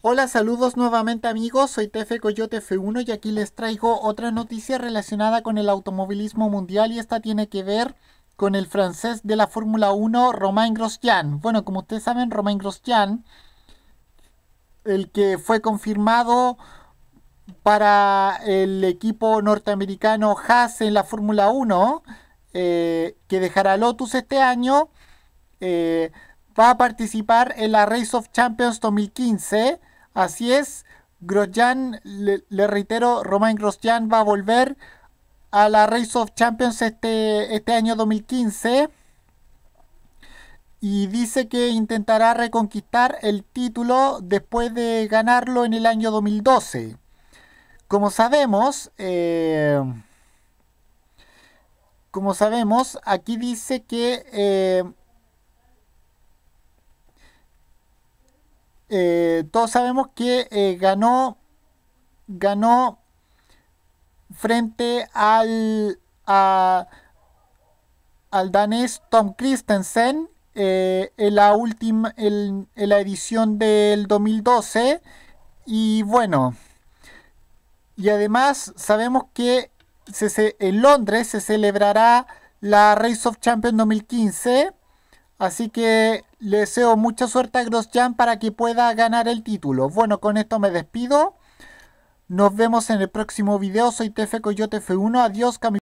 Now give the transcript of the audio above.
Hola, saludos nuevamente amigos, soy Tefe Coyote F1 y aquí les traigo otra noticia relacionada con el automovilismo mundial y esta tiene que ver con el francés de la Fórmula 1, Romain Grosjean. Bueno, como ustedes saben, Romain Grosjean, el que fue confirmado para el equipo norteamericano Haas en la Fórmula 1, eh, que dejará Lotus este año, eh, va a participar en la Race of Champions 2015. Así es, Grosjean, le, reitero, Romain Grosjean va a volver a la Race of Champions este, este año 2015. Y dice que intentará reconquistar el título después de ganarlo en el año 2012. Como sabemos, eh, como sabemos, aquí dice que eh, Eh, todos sabemos que eh, ganó, ganó frente al, al danés Tom Christensen eh, en, la última, en, la edición del 2012. Y bueno, y además sabemos que en Londres se celebrará la Race of Champions 2015 Así que le deseo mucha suerte a Grosjean para que pueda ganar el título. Bueno, con esto me despido. Nos vemos en el próximo video. Soy Tefe Coyote F1. Adiós,